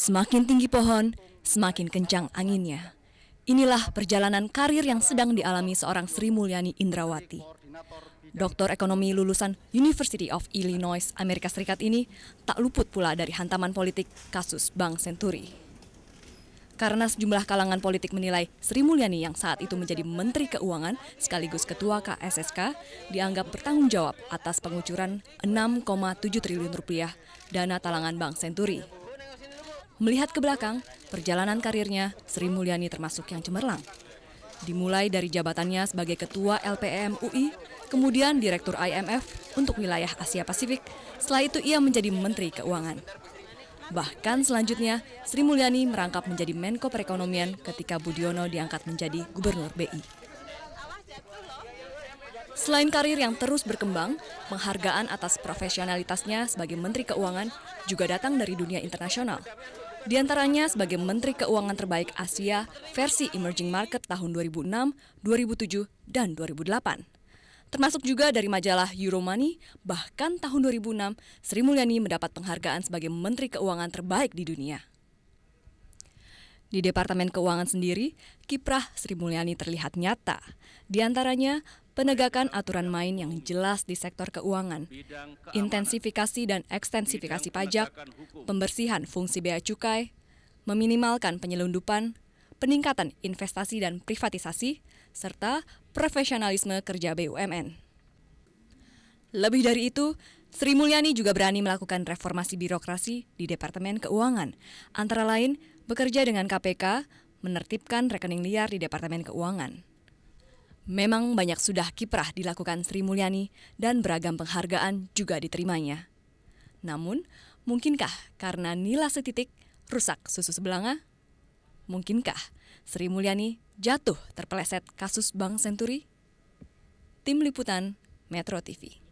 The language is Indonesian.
Semakin tinggi pohon, semakin kencang anginnya. Inilah perjalanan karir yang sedang dialami seorang Sri Mulyani Indrawati. Doktor ekonomi lulusan University of Illinois, Amerika Serikat ini tak luput pula dari hantaman politik kasus Bank Senturi. Karena sejumlah kalangan politik menilai Sri Mulyani yang saat itu menjadi Menteri Keuangan sekaligus Ketua KSSK dianggap bertanggung jawab atas pengucuran 6,7 triliun rupiah dana talangan Bank Senturi Melihat ke belakang, perjalanan karirnya Sri Mulyani termasuk yang cemerlang. Dimulai dari jabatannya sebagai Ketua LPM UI, kemudian Direktur IMF untuk wilayah Asia Pasifik, setelah itu ia menjadi Menteri Keuangan. Bahkan selanjutnya, Sri Mulyani merangkap menjadi Menko Perekonomian ketika Budiono diangkat menjadi Gubernur BI. Selain karir yang terus berkembang, penghargaan atas profesionalitasnya sebagai Menteri Keuangan juga datang dari dunia internasional, di antaranya sebagai Menteri Keuangan Terbaik Asia versi Emerging Market tahun 2006, 2007, dan 2008. Termasuk juga dari majalah Euromoney, bahkan tahun 2006, Sri Mulyani mendapat penghargaan sebagai Menteri Keuangan Terbaik di dunia. Di Departemen Keuangan sendiri, kiprah Sri Mulyani terlihat nyata. Di antaranya, penegakan aturan main yang jelas di sektor keuangan, intensifikasi dan ekstensifikasi pajak, pembersihan fungsi bea cukai, meminimalkan penyelundupan, peningkatan investasi dan privatisasi, serta profesionalisme kerja BUMN. Lebih dari itu, Sri Mulyani juga berani melakukan reformasi birokrasi di Departemen Keuangan, antara lain bekerja dengan KPK, menertibkan rekening liar di Departemen Keuangan. Memang banyak sudah kiprah dilakukan Sri Mulyani dan beragam penghargaan juga diterimanya. Namun, mungkinkah karena nila setitik rusak susu sebelanga? Mungkinkah Sri Mulyani jatuh terpeleset kasus Bank Senturi? Tim Liputan Metro TV